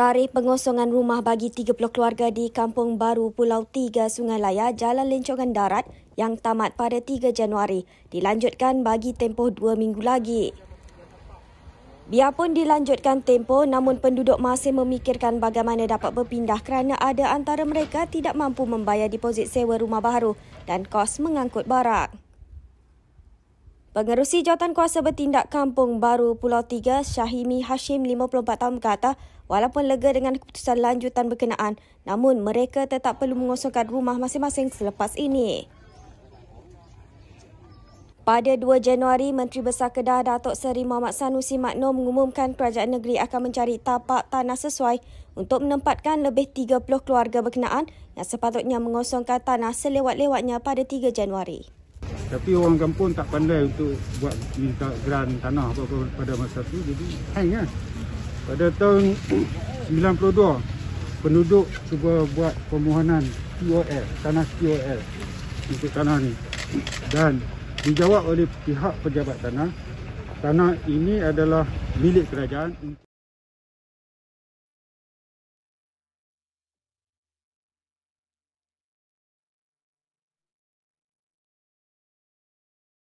Tarikh pengosongan rumah bagi 30 keluarga di Kampung Baru Pulau Tiga Sungai Laya Jalan Lencongan Darat yang tamat pada 3 Januari dilanjutkan bagi tempoh 2 minggu lagi. Biarpun dilanjutkan tempoh namun penduduk masih memikirkan bagaimana dapat berpindah kerana ada antara mereka tidak mampu membayar deposit sewa rumah baru dan kos mengangkut barang. Pengerusi Kuasa bertindak Kampung Baru Pulau Tiga Syahimi Hashim 54 tahun berkata, walaupun lega dengan keputusan lanjutan berkenaan, namun mereka tetap perlu mengosongkan rumah masing-masing selepas ini. Pada 2 Januari, Menteri Besar Kedah Datuk Seri Muhammad Sanusi Makno mengumumkan kerajaan negeri akan mencari tapak tanah sesuai untuk menempatkan lebih 30 keluarga berkenaan yang sepatutnya mengosongkan tanah selewat-lewatnya pada 3 Januari. Tapi orang kampung tak pandai untuk buat minta grant tanah apa -apa pada masa tu jadi hang lah. Pada tahun 92 penduduk cuba buat permohonan TOL, tanah TOL untuk tanah ni. Dan dijawab oleh pihak pejabat tanah, tanah ini adalah milik kerajaan.